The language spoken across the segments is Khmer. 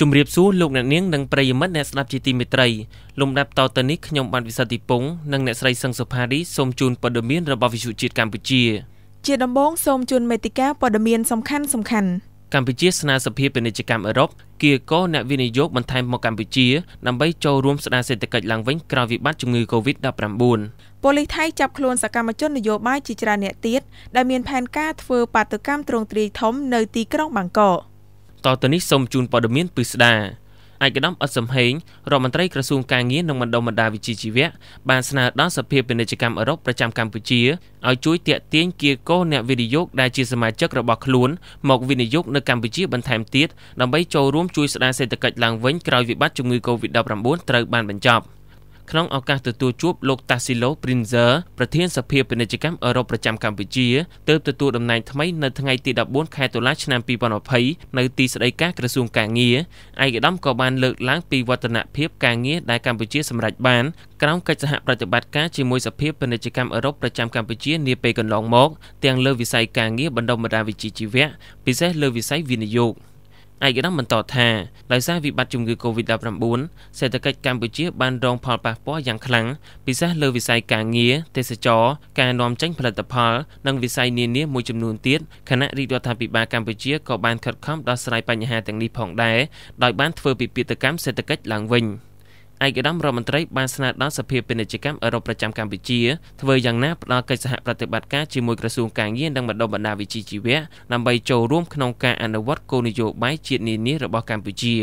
ជំរាបសួរលោកអ្នកនាងនិងប្រិយមិត្តអ្នកស្ដាប់ជាទីមេត្រីលំដាប់តទៅនេះខ្ញុំបានវិសិទ្ធិពងនិងអ្នកស្រីសឹងសុផារីសូមជូនព័ត៌មានរបស់វិទ្យុជាតិកម្ពុជាជាដំបូងសូមជូនមេតិការព័ត៌មានសំខាន់សំខាន់កម្ពុជាស្នើសភាពាណិជ្ជកម្មអឺរ៉ុបគៀកអ្នកវិនិយោគបន្ថែមមកកម្ពុជាដើម្បីចូលរួមស្ដារសេដ្ឋកិច្ចឡើងវិញក្រោយវិបត្តិជំងឺ Covid-19 ប៉ូលីសថៃចាប់ខ្លួនសកម្មជននយោបាយជាច្រើនអ្នកទៀតដែលមានផែនការធ្វើបាតុកម្មទ្រង់ទ្រាយធំនៅទីក្រុងបាងកកតទៅនេះសូមជូនព័ត៌មានពិស្ដាឯកឧត្តមអ៊ុតសំហេងរដ្ឋមន្ត្រីក្រសួងការងារនិងបណ្ដុំបណ្ដាវិជ្ជាជីវៈបានស្នើដល់សភាពាណិជ្ជកម្មអឺរ៉ុបប្រចាំកម្ពុជាឲ្យជួយទាក់ទាញគៀកោអ្នកវិនិយោគដែលជាសមាជិករបស់ខ្លួនមកវិនិយោគនៅកម្ពុជាបន្ថែមទៀតដើម្បីចូលរួមជួយស្ដារសេដ្ឋកិច្ចឡើងវិញក្រោយវិបត្តិជំងឺ Covid-19 ត្រូវបានបញ្ចប់។ក្នុងឱកាសទទួលជួបលោកតាស៊ីឡូព្រីនសឺប្រធានសភាពាណិជ្ជកម្មអឺរ៉ុបប្រចាំកម្ពុជាទើបទទួលតំណែងថ្មីនៅថ្ងៃទី14ខែតុលាឆ្នាំ2020នៅទីស្តីការក្រសួងការងារឯកឧត្តមក៏បានលើកឡើងពីវឌ្ឍនភាពការងារដែលកម្ពុជាសម្រេចបានក្រោមកិច្ចសហប្រតិបត្តិការជាមួយសភាពាណិជ្ជកម្មអឺរ៉ុបប្រចាំកម្ពុជានាពេលកន្លងមក ទាំងលើវិស័យការងារបណ្ដុំបណ្ដាវិជ្ជាជីវៈពិសេសលើវិស័យវិនិយោគ។ឯកឧត្តមបន្តថាដោយសារវិបត្តិជំងឺ Covid-19 សេដ្ឋកិច្ចកម្ពុជាបានរងផលប៉ះពាល់យ៉ាងខ្លាំងពិសេសលើវិស័យការងារទេសចរ ការនាំចេញផលិតផលនិងវិស័យនានាមួយចំនួនទៀតខណៈរាជរដ្ឋាភិបាលកម្ពុជាក៏បានខិតខំដោះស្រាយបញ្ហាទាំងនេះផងដែរដោយបានធ្វើពិពិធកម្មសេដ្ឋកិច្ចឡើងវិញ។ឯកឧត្តមរដ្ឋមន្ត្រីបានស្នើដល់សភាពាណិជ្ជកម្មអឺរ៉ុបប្រចាំកម្ពុជាធ្វើយ៉ាងណាផ្ដល់កិច្ចសហប្រតិបត្តិការជាមួយក្រសួងការងារនិងបណ្ដុះបណ្ដាលវិជ្ជាជីវៈដើម្បីចូលរួមក្នុងការអនុវត្តគោលនយោបាយជាតិនានារបស់កម្ពុជា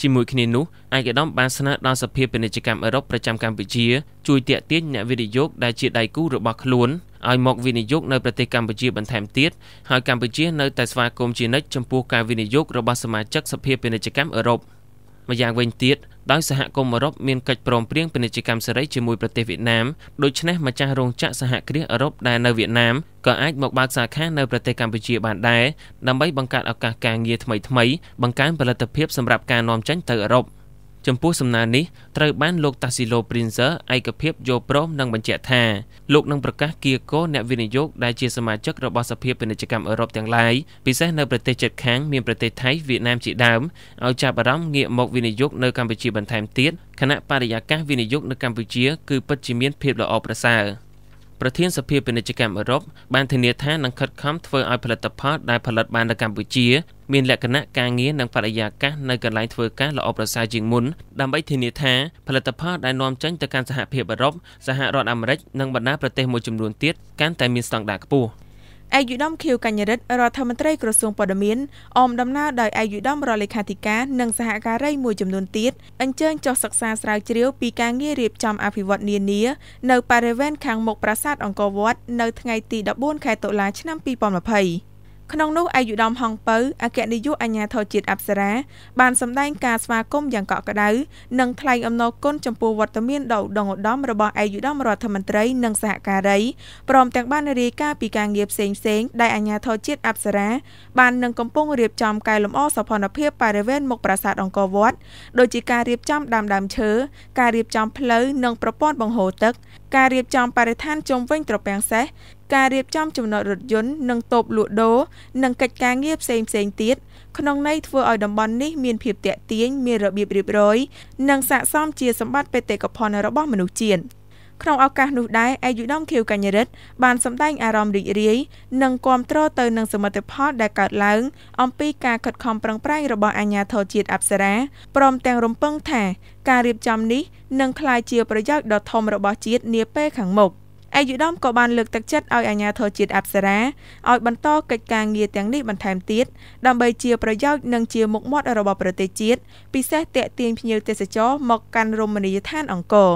ជាមួយគ្នានោះឯកឧត្តមបានស្នើដល់សភាពាណិជ្ជកម្មអឺរ៉ុបប្រចាំកម្ពុជាជួយទាក់ទាញអ្នកវិនិយោគដែលជាដៃគូរបស់ខ្លួនឲ្យមកវិនិយោគនៅប្រទេសកម្ពុជាបន្ថែមទៀតហើយកម្ពុជានៅតែស្វាគមន៍ជានិច្ចចំពោះការវិនិយោគរបស់សមាជិកសភាពាណិជ្ជកម្មអឺរ៉ុប។ម្យ៉ាងវិញទៀតដោយសហគមន៍អឺរ៉ុបមានកិច្ចព្រមព្រៀងពាណិជ្ជកម្មសេរីជាមួយប្រទេសវៀតណាមដូច្នេះម្ចាស់រោងចក្រសហគ្រាសអឺរ៉ុបដែលនៅវៀតណាមក៏អាចមកបើកសាខានៅប្រទេសកម្ពុជាបានដែរដើម្បីបង្កើតឱកាសការងារថ្មីៗបង្កើនផលិតភាពសម្រាប់ការនាំចេញទៅអឺរ៉ុប។ចំពោះសំណើនេះត្រូវបានលោកតាស៊ីឡូព្រីនសឺឯកភាពយល់ព្រមនិងបញ្ជាក់ថាលោកនឹងប្រកាសគៀកោអ្នកវិនិយោគដែលជាសមាជិករបស់សភាពាណិជ្ជកម្មអឺរ៉ុបទាំងឡាយពិសេសនៅប្រទេសជិតខាងមានប្រទេសថៃវៀតណាមជាដើមឲ្យចាប់អារម្មណ៍ងាកមកវិនិយោគនៅកម្ពុជាបន្ថែមទៀតខណៈបរិយាកាសវិនិយោគនៅកម្ពុជា គឺពិតជាមានភាពល្អប្រសើរ។ប្រធានសភាពាណិជ្ជកម្មអឺរ៉ុបបានធានាថានឹងខិតខំធ្វើឲ្យផលិតផលដែលផលិតបាននៅកម្ពុជាមានលក្ខណៈការងារនិងបរិយាកាសនៅកន្លែងធ្វើការល្អប្រសើរជាងមុន ដើម្បីធានាថាផលិតផលដែលនាំចេញទៅកាន់សហភាពអឺរ៉ុបសហរដ្ឋអាមេរិកនិងបណ្ដាប្រទេសមួយចំនួនទៀតកាន់តែមានស្តង់ដារខ្ពស់។ឯកឧត្តមខៀវកញ្ញរិទ្ធរដ្ឋមន្ត្រីក្រសួងព័ត៌មានអមដំណើរដោយឯកឧត្តមរដ្ឋលេខាធិការនិងសហការីមួយចំនួនទៀតអញ្ជើញចុះសិក្សាស្រាវជ្រាវពីការងាររៀបចំអភិវឌ្ឍនានានៅបរិវេណខាងមុខប្រាសាទអង្គរវត្តនៅថ្ងៃទី14ខែតុលាឆ្នាំ2020ក្នុងនោះឯកឧត្តមហងពៅអគ្គនាយកអាជ្ញាធរជាតិអប្សរា បានសម្ដែងការស្វាគមន៍យ៉ាងកក់ក្ដៅនិងថ្លែងអំណរគុណចំពោះវត្តមានដ៏ឧត្តមឧត្តមរបស់ឯកឧត្តមរដ្ឋមន្ត្រីនិងសហការីព្រមទាំងបានរាយការណ៍ពីការងារផ្សេងផ្សេងដែលអាជ្ញាធរជាតិអប្សរាបាននឹងកំពុងរៀបចំកែលម្អសោភ័ណភាពបរិវេណមុខប្រាសាទអង្គរវត្តដូចជាការរៀបចំដាំដើមឈើការរៀបចំផ្លូវនិងប្រព័ន្ធបង្ហូរទឹកការរៀបចំបរិស្ថានជុំវិញត្រពាំងសេះការរៀបចំចំណតរថយន្តនិងតូបលក់ដូរនិងកិច្ចការងារផ្សេងផ្សេងទៀតក្នុងន័យធ្វើឲ្យតំបន់នេះមានភាពតាក់ទាញមានរបៀបរៀបរយ និងស័ក្តិសមជាសម្បត្តិបេតិកភណ្ឌរបស់មនុស្សជាតិក្នុងឱកាសនោះដែរឯកឧត្តមខៀវកញ្ញរិទ្ធបានសម្ដែងអារម្មណ៍រីករាយនិងគាំទ្រទៅនឹងសមិទ្ធផលដែលកើតឡើង អំពីការខិតខំប្រឹងប្រែងរបស់អាជ្ញាធរជាតិអប្សរាព្រមទាំងរំពឹងថាការរៀបចំនេះនឹងក្លាយជាប្រយោជន៍ដ៏ធំរបស់ជាតិនាពេលខាងមុខឯកឧត្តមក៏បានលើកទឹកចិត្តឲ្យអាជ្ញាធរជាតិអប្សរាឲ្យបន្តកិច្ចការងារទាំងនេះបន្ថែមទៀតដើម្បីជាប្រយោជន៍និងជាមុខមាត់របស់ប្រទេសជាតិពិសេសតាក់ទាញភ្ញៀវទេសចរមកកាន់រមណីយដ្ឋានអង្គរ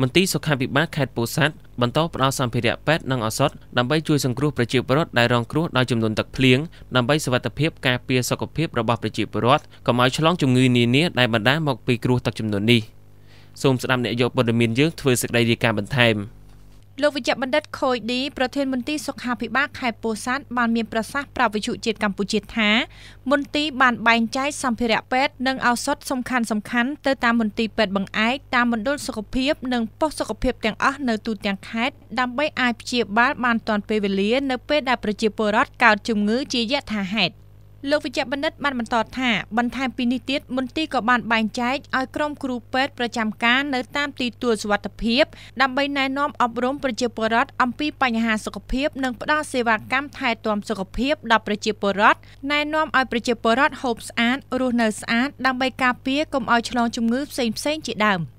មន្ទីរសុខាភិបាលខេត្តពោធិ៍សាត់បន្តផ្តល់សម្ភារៈពេទ្យនិងឱសថដើម្បីជួយសង្គ្រោះប្រជាពលរដ្ឋដែលរងគ្រោះដោយចំនួនទឹកភ្លៀងដើម្បីសុវត្ថិភាពការពារសុខភាពរបស់ប្រជាពលរដ្ឋកុំឲ្យឆ្លងជំងឺនានាដែលបណ្តាលមកពីគ្រោះទឹកចំនួននេះសូមស្ដាប់អ្នកយកព័ត៌មានយើងធ្វើសេចក្តីរាយការណ៍បន្ថែម។លោកវិជ្ជបណ្ឌិតខូយឌីប្រធានមន្ទីរសុខាភិបាលខេត្តពោធិ៍សាត់បានមានប្រសាសន៍ប្រាប់វិទ្យុជាតិកម្ពុជាថា មន្ទីរបានបែងចែកសម្ភារៈពេទ្យនិងឱសថសំខាន់សំខាន់ទៅតាមមន្ទីរពេទ្យបង្អែកតាមមណ្ឌលសុខភាព និងប៉ុស្តិ៍សុខភាពទាំងអស់នៅទូទាំងខេត្តដើម្បីអាចព្យាបាលបានទាន់ពេលវេលានៅពេលដែលប្រជាពលរដ្ឋកើតជំងឺជាយថាហេតុលោកវិជ្ជបណ្ឌិតបានបន្តថាបន្ថែមពីនេះទៀតមន្ទីរក៏បានបែងចែកឲ្យក្រុមគ្រូពេទ្យប្រចាំការនៅតាមទីទួលសុវត្ថិភាព ដើម្បីណែនាំអប់រំប្រជាពលរដ្ឋអំពីបញ្ហាសុខភាពនិងផ្តល់សេវាកម្មថែទាំសុខភាពដល់ប្រជាពលរដ្ឋណែនាំឲ្យប្រជាពលរដ្ឋហូបស្អាតរស់នៅស្អាតដើម្បីការពារកុំឲ្យឆ្លងជំងឺផ្សេងៗជាដើម។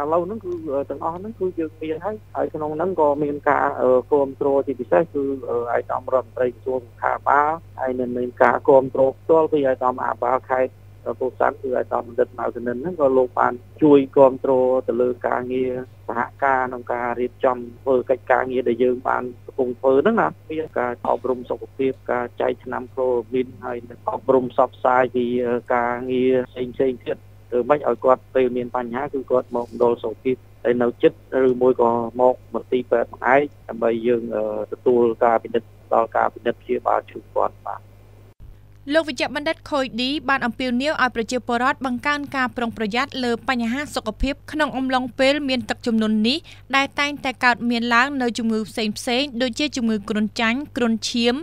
ឥឡូវហ្នឹងគឺទាំងអស់ហ្នឹងគឺយើងមានហើយហើយក្នុងហ្នឹងក៏មានការគ្រប់គ្រងជាពិសេសគឺឯកឧត្តមរដ្ឋមន្ត្រីក្រសួងសុខាភិបាលហើយនឹងមានការគ្រប់គ្រងផ្ទាល់ពីឯកឧត្តមអាបាលខេត្តពោធិ៍សាត់គឺឯកឧត្តមបណ្ឌិតម៉ៅកនិនហ្នឹងក៏លោកបាន ជួយគ្រប់គ្រងទៅលើការងារសហការក្នុងការរៀបចំធ្វើកិច្ចការងារដែលយើងបានកំពុងធ្វើហ្នឹងណាមានការអប់រំសុខភាព ការចែកឆ្នាំក្រូមីនហើយនឹងអប់រំសបផ្សាយពីការងារផ្សេងផ្សេងទៀតធ្វើម៉េចឲ្យគាត់ពេលមានបញ្ហាគឺគាត់មកមណ្ឌលសុខភាពដែលនៅចិត្តឬមួយក៏មកមន្ទីរពេទ្យឯងដើម្បីយើងទទួលការពិនិត្យដល់ការពិនិត្យព្យាបាលជូនគាត់បាទលោកវិជ្ជបណ្ឌិតខុយឌីបានអំពាវនាវឲ្យប្រជាពលរដ្ឋបង្កើនការប្រុងប្រយ័ត្នលើបញ្ហាសុខភាពក្នុងអំឡុងពេលមានទឹកជំនន់នេះដែលតែងតែកើតមានឡើងនៅជំងឺផ្សេងផ្សេងដូចជាជំងឺគ្រុនចាញ់គ្រុនឈាម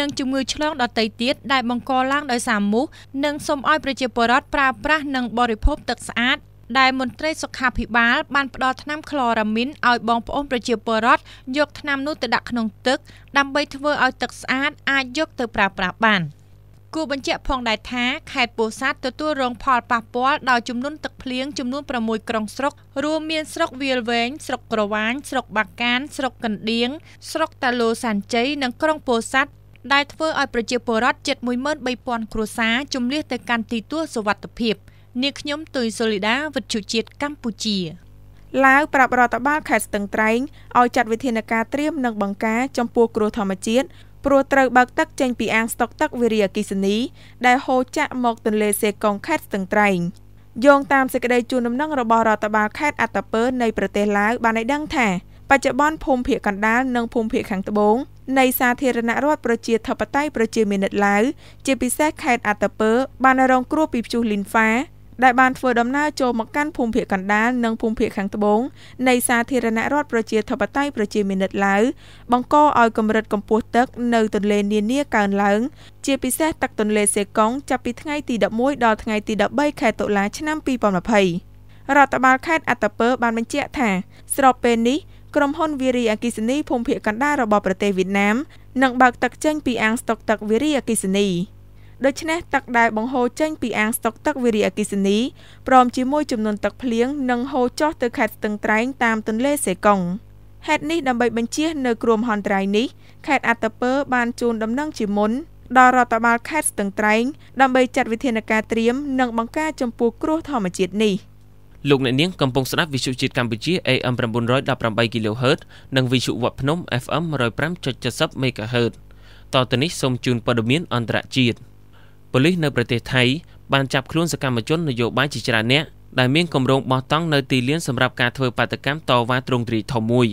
និងជំងឺឆ្លងដទៃទៀតដែលបង្កឡើងដោយសារមូសនិងសូមឲ្យប្រជាពលរដ្ឋប្រើប្រាស់និងបរិភោគទឹកស្អាតដែលមន្ត្រីសុខាភិបាលបានផ្ដល់ថ្នាំក្លរ៉ាមីនឲ្យបងប្អូនប្រជាពលរដ្ឋយកថ្នាំនោះទៅដាក់ក្នុងទឹកដើម្បីធ្វើឲ្យទឹកស្អាតអាចយកទៅប្រើប្រាស់បាន។គួរបញ្ជាក់ផងដែរថាខេត្តពោធិ៍សាត់ទទួលរងផលប៉ះពាល់ដោយចំនួនទឹកភ្លៀងចំនួន6ក្រុងស្រុក រួមមានស្រុកវាលវែងស្រុកក្រវ៉ាញស្រុកបាកាន ស្រុកកណ្ដៀងស្រុកតាឡូសានជ័យនិងក្រុងពោធិ៍សាត់ដែលធ្វើឲ្យប្រជាពលរដ្ឋជិត13000គ្រួសារជម្លៀសទៅកាន់ទីទួលសុវត្ថិភាពនាងខ្ញុំទុយសូលីដាវិទ្យុជាតិកម្ពុជាឡាវប្រាប់រដ្ឋបាលខេត្តស្ទឹងត្រែងឲ្យចាត់វិធានការត្រៀមនិងបង្ការចំពោះគ្រោះធម្មជាតិព្រោះត្រូវបើកទឹកចេញពីអាងស្តុកទឹកវិរិយអកិសនី ដែលហូរចាក់មកទន្លេសេកុងខេត្តស្ទឹងត្រែងយោងតាមសេចក្តីជូនដំណឹងរបស់រដ្ឋបាលខេត្តអត្តពើនៃប្រទេសឡាវបានឲ្យដឹងថាបច្ចុប្បន្នភូមិភាគកណ្ដាល និងភូមិភាគខាងត្បូងនៃសាធារណរដ្ឋប្រជាធិបតេយ្យប្រជាមានិតឡាវជាពិសេសខេត្តអត្តពើបានរងគ្រោះពីព្យុះលីនហ្វាដែលបានធ្វើដំណើរចូលមកកាន់ភូមិភាគកណ្ដាលនិងភូមិភាគខាងត្បូងនៃសាធារណរដ្ឋប្រជាធិបតេយ្យប្រជាមានិតឡាវបង្កឲ្យកម្រិតកម្ពស់ទឹក នៅ ទន្លេនានាកើនឡើង ជាពិសេសទឹកទន្លេសេកុងចាប់ពីថ្ងៃទី11ដល់ថ្ងៃទី13ខែតុលាឆ្នាំ2020រដ្ឋបាលខេត្តអត្តពើបានបញ្ជាក់ថា ស្របពេលនេះក្រុមហ៊ុនវារីអកិសនីភូមិភាគកណ្ដាលរបស់ប្រទេសវៀតណាមនឹងបើក ទឹកចេញពីអាងស្តុកទឹកវារីអកិសនី។ដូច្នេះទឹកដែលបង្ហូរចេញពីអាងស្តុកទឹកវិរិយអកិសនីព្រមជាមួយចំនួនទឹកភ្លៀងនឹងហូរចុះទៅខេត្តស្ទឹងត្រែងតាមទន្លេសេកុងហេតុនេះដើម្បីបញ្ជៀសនៅគ្រោះមហន្តរាយនេះ ខេត្តអាតពើបានជូនដំណឹងជាមុនដល់រដ្ឋបាលខេត្តស្ទឹងត្រែងដើម្បីចាត់វិធានការត្រៀមនិងបង្ការចំពោះគ្រោះធម្មជាតិនេះ។លោកអ្នកនាងកំពុងស្ដាប់វិទ្យុជាតិកម្ពុជា AM 918 kHz និងវិទ្យុវត្តភ្នំ FM 105.70 MHz តទៅនេះសូមជូនព័ត៌មានអន្តរជាតិ។ប៉ូលីសនៅប្រទេសថៃបានចាប់ខ្លួនសកម្មជននយោបាយជាច្រើនអ្នកដែលមានគម្រោងបោះតង់នៅទីលានសម្រាប់ការធ្វើបាតកម្មតវ៉ាទ្រង់ទ្រាយធំមួយ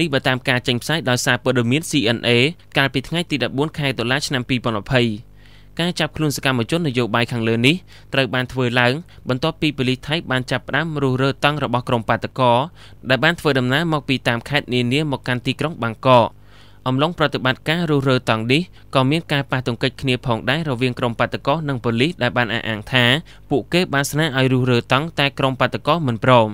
នេះបើតាមការចេញផ្សាយដោយសារព័ត៌មាន CNA កាលពីថ្ងៃទី14ខែតុលាឆ្នាំ2020ការចាប់ខ្លួនសកម្មជននយោបាយខាងលើនេះត្រូវបានធ្វើឡើងបន្ទាប់ពីប៉ូលីសថៃបានចាប់ផ្ដើមរុះរើតង់របស់ក្រុមបាតកោដែលបានធ្វើដំណើរមកពីតាមខេត្តនានាមកកាន់ទីក្រុងបាងកកអំឡុងប្រតិបត្តិការរុះរើតង់នេះក៏មានការប៉ះទង្គិចគ្នាផងដែររវាងក្រុមបាតកោនិងប៉ូលីសដែលបានអះអាងថាពួកគេបានស្នើឲ្យរុះរើតង់តែក្រុមបាតកោមិនព្រម។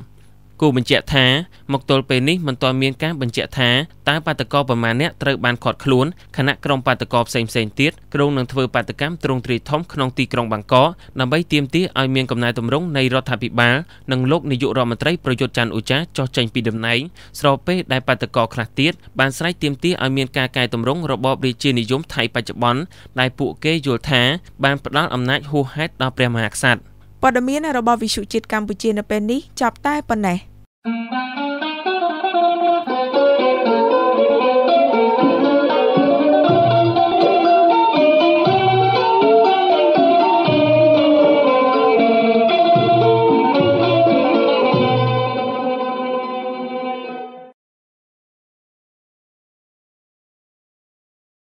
គូបញ្ជាក់ថាមកទល់ពេលនេះមិនទាន់មានការបញ្ជាក់ថាតើបាតកោប្រមាណអ្នកត្រូវបានឃាត់ខ្លួនខណៈក្រុមបាតកោផ្សេងផ្សេងទៀតក្រុងនឹងធ្វើបាតកម្មទ្រង់ទ្រាយធំក្នុងទីក្រុងបាងកកដើម្បីទាមទារឲ្យមានកំណែទម្រង់នៃរដ្ឋាភិបាលនិងលោកនាយករដ្ឋមន្ត្រីប្រយុទ្ធច័ន្ទអូចាចោះចេញពីតំណែងស្របពេលដែលបាតកោខ្លះទៀតបានស្រែកទាមទារឲ្យមានការកែទម្រង់របបរាជានិយមថៃបច្ចុប្បន្នដែលពួកគេយល់ថាបានផ្ដល់អំណាចហួសហេតុដល់ព្រះមហាក្សត្រ។ព័ត៌មានរបស់វិទ្យុជាតិកម្ពុជានៅពេលនេះចប់តែប៉ុណ្ណេះ។